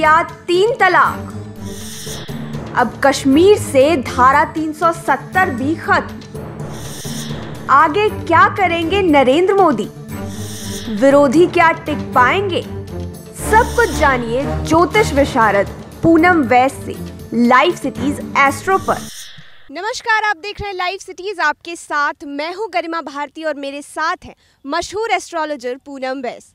दिया तीन तलाक अब कश्मीर से धारा 370 भी खत्म आगे क्या करेंगे नरेंद्र मोदी विरोधी क्या टिक पाएंगे सब कुछ जानिए ज्योतिष विशारद पूनम वैस से लाइव सिटीज एस्ट्रो पर नमस्कार आप देख रहे हैं लाइव सिटीज आपके साथ मैं हूं गरिमा भारती और मेरे साथ हैं मशहूर एस्ट्रोलॉजर पूनम वैस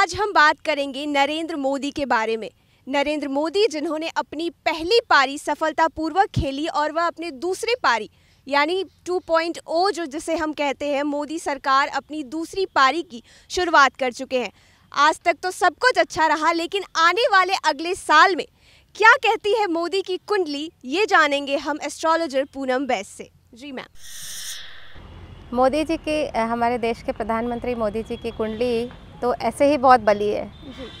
आज हम बात करेंगे नरेंद्र मोदी के बारे में नरेंद्र मोदी जिन्होंने अपनी पहली पारी सफलतापूर्वक खेली और वह अपने दूसरे पारी यानी 2.0 जो जिसे हम कहते हैं मोदी सरकार अपनी दूसरी पारी की शुरुआत कर चुके हैं आज तक तो सब कुछ अच्छा रहा लेकिन आने वाले अगले साल में क्या कहती है मोदी की कुंडली ये जानेंगे हम एस्ट्रोलॉजर पूनम बैस से जी मैम मोदी जी की हमारे देश के प्रधानमंत्री मोदी जी की कुंडली तो ऐसे ही बहुत बली है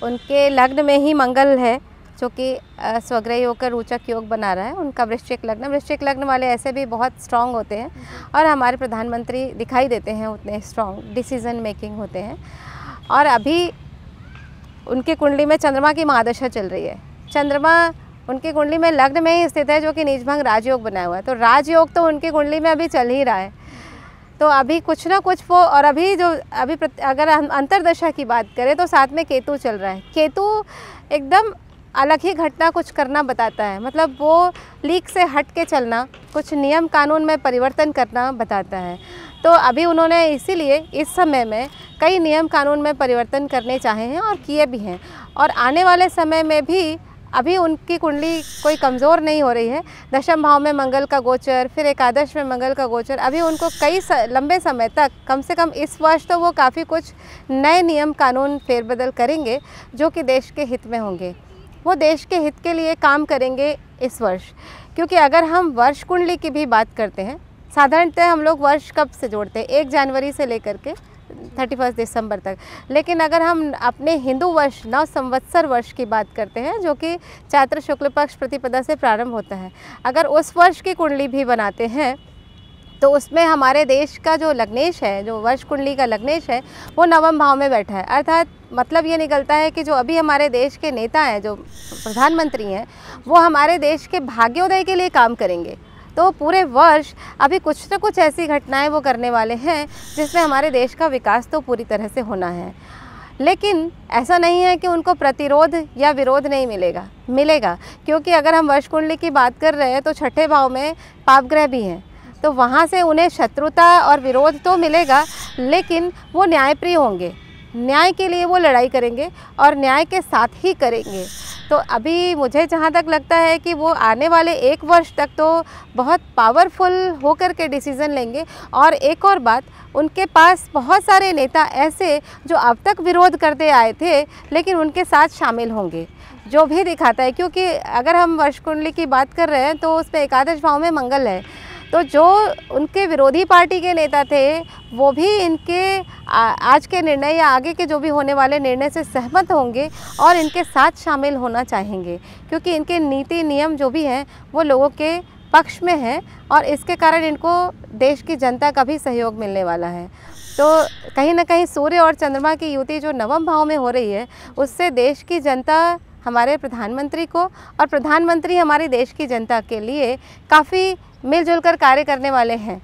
उनके लग्न में ही मंगल है जो कि योग होकर रोचक योग बना रहा है उनका वृश्चिक लग्न वृश्चिक लग्न वाले ऐसे भी बहुत स्ट्रांग होते हैं और हमारे प्रधानमंत्री दिखाई देते हैं उतने स्ट्रांग डिसीजन मेकिंग होते हैं और अभी उनकी कुंडली में चंद्रमा की महादशा चल रही है चंद्रमा उनकी कुंडली में लग्न में ही स्थित है जो कि निजभंग राजयोग बनाया हुआ है तो राजयोग तो उनकी कुंडली में अभी चल ही रहा है तो अभी कुछ ना कुछ वो और अभी जो अभी अगर हम अंतरदशा की बात करें तो साथ में केतु चल रहा है केतु एकदम अलग ही घटना कुछ करना बताता है मतलब वो लीक से हट के चलना कुछ नियम कानून में परिवर्तन करना बताता है तो अभी उन्होंने इसीलिए इस समय में कई नियम कानून में परिवर्तन करने चाहे हैं और किए भी हैं और आने वाले समय में भी अभी उनकी कुंडली कोई कमज़ोर नहीं हो रही है दशम भाव में मंगल का गोचर फिर एकादश में मंगल का गोचर अभी उनको कई स, लंबे समय तक कम से कम इस वर्ष तो वो काफ़ी कुछ नए नियम कानून फेरबदल करेंगे जो कि देश के हित में होंगे वो देश के हित के लिए काम करेंगे इस वर्ष क्योंकि अगर हम वर्ष कुंडली की भी बात करते हैं साधारणतः हम लोग वर्ष कब से जोड़ते हैं एक जनवरी से लेकर के थर्टी फर्स्ट दिसंबर तक लेकिन अगर हम अपने हिंदू वर्ष नौ संवत्सर वर्ष की बात करते हैं जो कि चैत्र शुक्ल पक्ष प्रतिपदा से प्रारंभ होता है अगर उस वर्ष की कुंडली भी बनाते हैं तो उसमें हमारे देश का जो लग्नेश है जो वर्ष कुंडली का लग्नेश है वो नवम भाव में बैठा है अर्थात मतलब ये निकलता है कि जो अभी हमारे देश के नेता हैं जो प्रधानमंत्री हैं वो हमारे देश के भाग्योदय के लिए काम करेंगे तो पूरे वर्ष अभी कुछ ना कुछ ऐसी घटनाएं वो करने वाले हैं जिसमें हमारे देश का विकास तो पूरी तरह से होना है लेकिन ऐसा नहीं है कि उनको प्रतिरोध या विरोध नहीं मिलेगा मिलेगा क्योंकि अगर हम वर्ष कुंडली की बात कर रहे हैं तो छठे भाव में पापग्रह भी हैं तो वहाँ से उन्हें शत्रुता और विरोध तो मिलेगा लेकिन वो न्यायप्रिय होंगे न्याय के लिए वो लड़ाई करेंगे और न्याय के साथ ही करेंगे तो अभी मुझे जहाँ तक लगता है कि वो आने वाले एक वर्ष तक तो बहुत पावरफुल होकर के डिसीज़न लेंगे और एक और बात उनके पास बहुत सारे नेता ऐसे जो अब तक विरोध करते आए थे लेकिन उनके साथ शामिल होंगे जो भी दिखाता है क्योंकि अगर हम वर्ष कुंडली की बात कर रहे हैं तो उसमें एकादश भाव में मंगल है तो जो उनके विरोधी पार्टी के नेता थे वो भी इनके आज के निर्णय या आगे के जो भी होने वाले निर्णय से सहमत होंगे और इनके साथ शामिल होना चाहेंगे क्योंकि इनके नीति नियम जो भी हैं वो लोगों के पक्ष में हैं और इसके कारण इनको देश की जनता का भी सहयोग मिलने वाला है तो कहीं ना कहीं सूर्य और चंद्रमा की युति जो नवम भाव में हो रही है उससे देश की जनता हमारे प्रधानमंत्री को और प्रधानमंत्री हमारे देश की जनता के लिए काफ़ी मिलजुल कर कार्य करने वाले हैं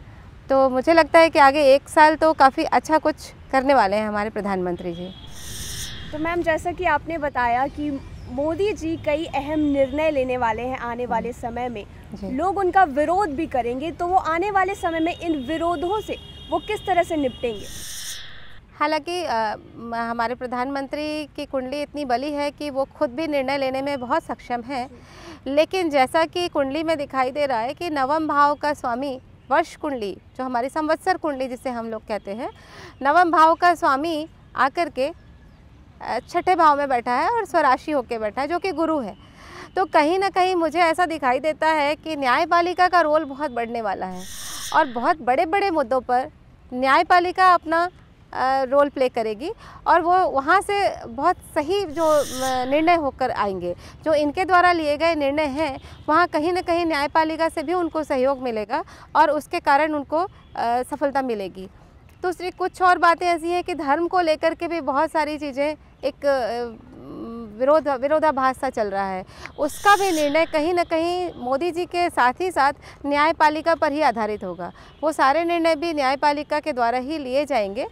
तो मुझे लगता है कि आगे एक साल तो काफ़ी अच्छा कुछ करने वाले हैं हमारे प्रधानमंत्री जी तो मैम जैसा कि आपने बताया कि मोदी जी कई अहम निर्णय लेने वाले हैं आने वाले समय में लोग उनका विरोध भी करेंगे तो वो आने वाले समय में इन विरोधों से वो किस तरह से निपटेंगे हालांकि हमारे प्रधानमंत्री की कुंडली इतनी बली है कि वो खुद भी निर्णय लेने में बहुत सक्षम हैं लेकिन जैसा कि कुंडली में दिखाई दे रहा है कि नवम भाव का स्वामी वर्ष कुंडली जो हमारी संवत्सर कुंडली जिसे हम लोग कहते हैं नवम भाव का स्वामी आकर के छठे भाव में बैठा है और स्वराशि होकर बैठा है जो कि गुरु है तो कहीं ना कहीं मुझे ऐसा दिखाई देता है कि न्यायपालिका का रोल बहुत बढ़ने वाला है और बहुत बड़े बड़े मुद्दों पर न्यायपालिका अपना रोल प्ले करेगी और वो वहाँ से बहुत सही जो निर्णय होकर आएंगे जो इनके द्वारा लिए गए निर्णय हैं वहाँ कहीं ना कहीं न्यायपालिका से भी उनको सहयोग मिलेगा और उसके कारण उनको सफलता मिलेगी दूसरी तो कुछ और बातें ऐसी हैं कि धर्म को लेकर के भी बहुत सारी चीज़ें एक विरोध विरोधाभास सा चल रहा है उसका भी निर्णय कहीं ना कहीं मोदी जी के साथ ही साथ न्यायपालिका पर ही आधारित होगा वो सारे निर्णय भी न्यायपालिका के द्वारा ही लिए जाएंगे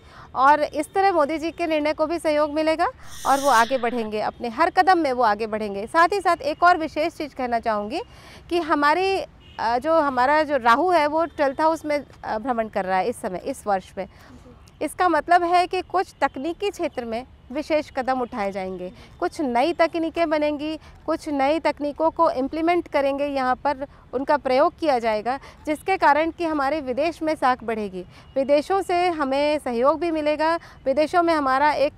और इस तरह मोदी जी के निर्णय को भी सहयोग मिलेगा और वो आगे बढ़ेंगे अपने हर कदम में वो आगे बढ़ेंगे साथ ही साथ एक और विशेष चीज़ कहना चाहूँगी कि हमारी जो हमारा जो राहु है वो ट्वेल्थ हाउस में भ्रमण कर रहा है इस समय इस वर्ष में इसका मतलब है कि कुछ तकनीकी क्षेत्र में विशेष कदम उठाए जाएंगे कुछ नई तकनीकें बनेंगी कुछ नई तकनीकों को इम्प्लीमेंट करेंगे यहाँ पर उनका प्रयोग किया जाएगा जिसके कारण कि हमारे विदेश में साख बढ़ेगी विदेशों से हमें सहयोग भी मिलेगा विदेशों में हमारा एक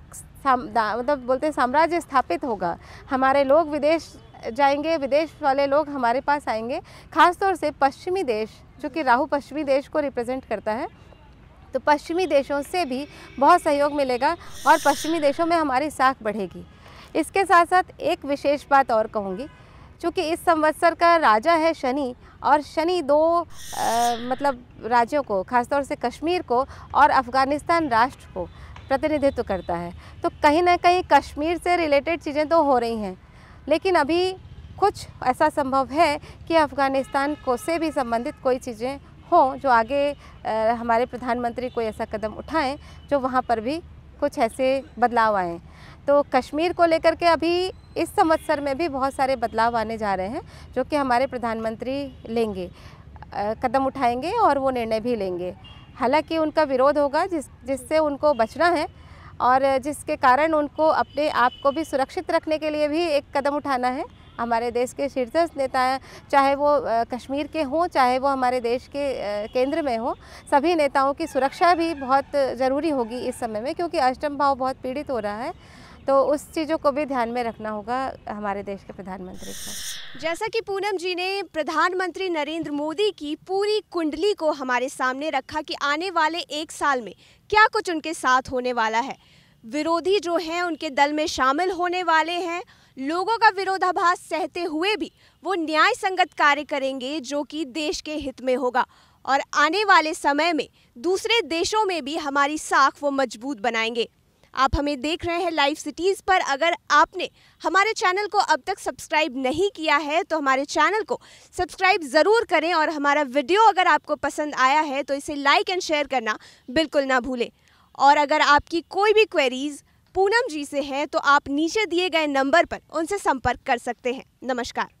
मतलब बोलते हैं साम्राज्य स्थापित होगा हमारे लोग विदेश जाएंगे विदेश वाले लोग हमारे पास आएंगे खासतौर से पश्चिमी देश जो कि राहु पश्चिमी देश को रिप्रेजेंट करता है तो पश्चिमी देशों से भी बहुत सहयोग मिलेगा और पश्चिमी देशों में हमारी साख बढ़ेगी इसके साथ साथ एक विशेष बात और कहूँगी चूँकि इस संवत्सर का राजा है शनि और शनि दो आ, मतलब राज्यों को खासतौर से कश्मीर को और अफ़गानिस्तान राष्ट्र को प्रतिनिधित्व करता है तो कहीं ना कहीं कश्मीर से रिलेटेड चीज़ें तो हो रही हैं लेकिन अभी कुछ ऐसा संभव है कि अफ़गानिस्तान को से भी संबंधित कोई चीज़ें हों जो आगे हमारे प्रधानमंत्री कोई ऐसा कदम उठाएं जो वहाँ पर भी कुछ ऐसे बदलाव आएँ तो कश्मीर को लेकर के अभी इस संवत्सर में भी बहुत सारे बदलाव आने जा रहे हैं जो कि हमारे प्रधानमंत्री लेंगे कदम उठाएंगे और वो निर्णय भी लेंगे हालांकि उनका विरोध होगा जिस जिससे उनको बचना है और जिसके कारण उनको अपने आप को भी सुरक्षित रखने के लिए भी एक कदम उठाना है हमारे देश के शीर्षस्थ नेता चाहे वो कश्मीर के हों चाहे वो हमारे देश के केंद्र में हों सभी नेताओं की सुरक्षा भी बहुत ज़रूरी होगी इस समय में क्योंकि अष्टम भाव बहुत पीड़ित हो रहा है तो उस चीज़ों को भी ध्यान में रखना होगा हमारे देश के प्रधानमंत्री को जैसा कि पूनम जी ने प्रधानमंत्री नरेंद्र मोदी की पूरी कुंडली को हमारे सामने रखा कि आने वाले एक साल में क्या कुछ उनके साथ होने वाला है विरोधी जो हैं उनके दल में शामिल होने वाले हैं लोगों का विरोधाभास सहते हुए भी वो न्याय संगत कार्य करेंगे जो कि देश के हित में होगा और आने वाले समय में दूसरे देशों में भी हमारी साख वो मजबूत बनाएंगे आप हमें देख रहे हैं लाइव सिटीज़ पर अगर आपने हमारे चैनल को अब तक सब्सक्राइब नहीं किया है तो हमारे चैनल को सब्सक्राइब ज़रूर करें और हमारा वीडियो अगर आपको पसंद आया है तो इसे लाइक एंड शेयर करना बिल्कुल ना भूलें और अगर आपकी कोई भी क्वेरीज़ पूनम जी से है तो आप नीचे दिए गए नंबर पर उनसे संपर्क कर सकते हैं नमस्कार